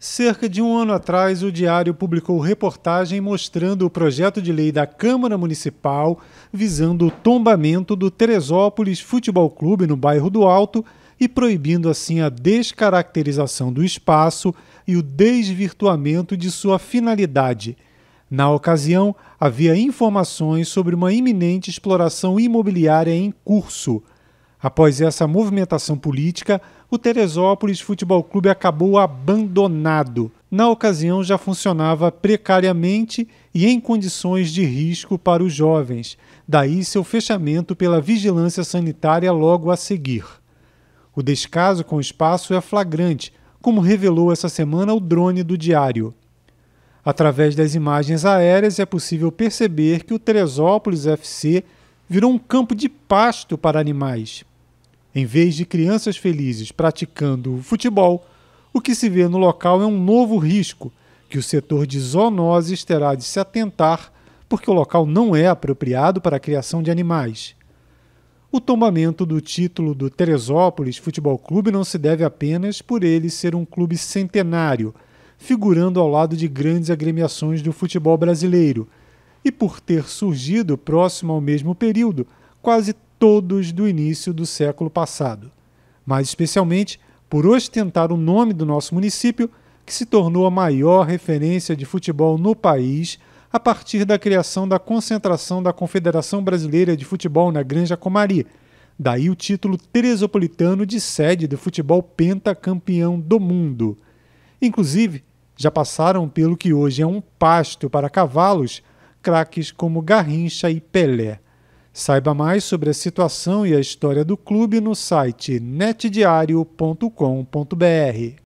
Cerca de um ano atrás, o Diário publicou reportagem mostrando o projeto de lei da Câmara Municipal visando o tombamento do Teresópolis Futebol Clube no bairro do Alto e proibindo assim a descaracterização do espaço e o desvirtuamento de sua finalidade. Na ocasião, havia informações sobre uma iminente exploração imobiliária em curso. Após essa movimentação política, o Teresópolis Futebol Clube acabou abandonado. Na ocasião, já funcionava precariamente e em condições de risco para os jovens, daí seu fechamento pela vigilância sanitária logo a seguir. O descaso com o espaço é flagrante, como revelou essa semana o drone do diário. Através das imagens aéreas é possível perceber que o Teresópolis FC virou um campo de pasto para animais. Em vez de crianças felizes praticando futebol, o que se vê no local é um novo risco que o setor de zoonoses terá de se atentar, porque o local não é apropriado para a criação de animais. O tombamento do título do Teresópolis Futebol Clube não se deve apenas por ele ser um clube centenário, figurando ao lado de grandes agremiações do futebol brasileiro, e por ter surgido próximo ao mesmo período quase todos do início do século passado, mas especialmente por ostentar o nome do nosso município, que se tornou a maior referência de futebol no país a partir da criação da concentração da Confederação Brasileira de Futebol na Granja Comari. Daí o título teresopolitano de sede do futebol pentacampeão do mundo. Inclusive, já passaram pelo que hoje é um pasto para cavalos, craques como Garrincha e Pelé. Saiba mais sobre a situação e a história do clube no site netdiario.com.br.